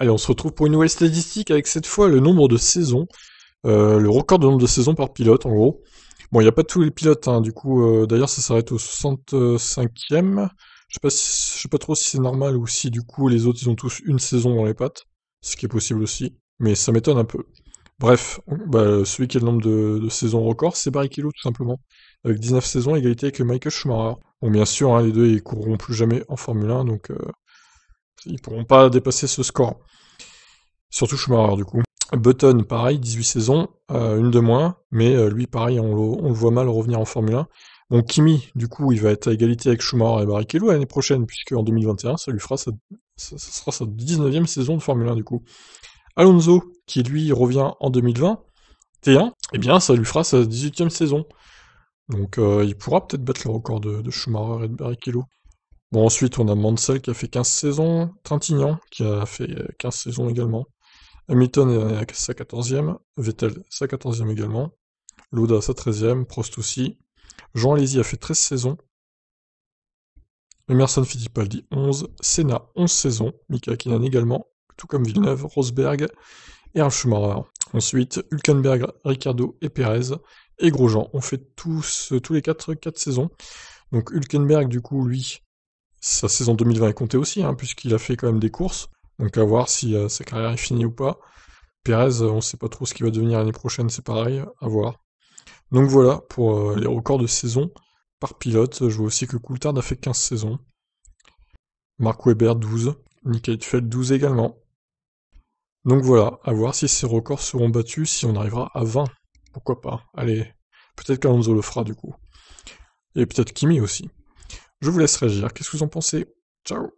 Allez, on se retrouve pour une nouvelle statistique avec cette fois le nombre de saisons, euh, le record de nombre de saisons par pilote en gros. Bon, il n'y a pas tous les pilotes, hein, du coup, euh, d'ailleurs ça s'arrête au 65e. Je sais sais pas trop si c'est normal ou si du coup les autres ils ont tous une saison dans les pattes, ce qui est possible aussi, mais ça m'étonne un peu. Bref, bah, celui qui a le nombre de, saisons record, c'est Barrichello tout simplement, avec 19 saisons, égalité avec Michael Schumacher. Bon, bien sûr, hein, les deux ils courront plus jamais en Formule 1, donc euh, ils pourront pas dépasser ce score. Surtout Schumacher, du coup. Button, pareil, 18 saisons, euh, une de moins, mais euh, lui, pareil, on le, voit mal revenir en Formule 1. Donc Kimi, du coup, il va être à égalité avec Schumacher et Barrichello l'année prochaine, puisque en 2021, ça lui fera sa, ça, sera sa 19e saison de Formule 1, du coup. Alonso, qui lui revient en 2020, T1, eh bien, ça lui fera sa 18e saison. Donc euh, il pourra peut-être battre le record de, de Schumacher et de Barrichello. Bon, ensuite, on a Mansell qui a fait 15 saisons, Trintignant qui a fait 15 euh, saisons également, Hamilton est à euh, sa 14e, Vettel sa 14e également, Loda, sa 13e, Prost aussi, Jean Alési a fait 13 saisons, Emerson Fittipaldi 11, Senna 11 saisons, Mika Kinan également, tout comme Villeneuve, Rosberg et Ralf Schumacher. Ensuite, Hülkenberg, Ricardo et Perez et Grosjean ont fait tous, tous les 4, 4 saisons. Donc Hülkenberg, du coup, lui, sa saison 2020 est comptée aussi, hein, puisqu'il a fait quand même des courses. Donc à voir si euh, sa carrière est finie ou pas. Pérez, euh, on ne sait pas trop ce qu'il va devenir l'année prochaine, c'est pareil, à voir. Donc voilà pour euh, les records de saison par pilote. Je vois aussi que Coulthard a fait 15 saisons. Mark Webber 12. Nick Heidfeld 12 également. Donc voilà, à voir si ces records seront battus, si on arrivera à 20. Pourquoi pas Allez, peut-être qu'Alonso le fera du coup. Et peut-être Kimi aussi. Je vous laisse réagir. Qu'est-ce que vous en pensez Ciao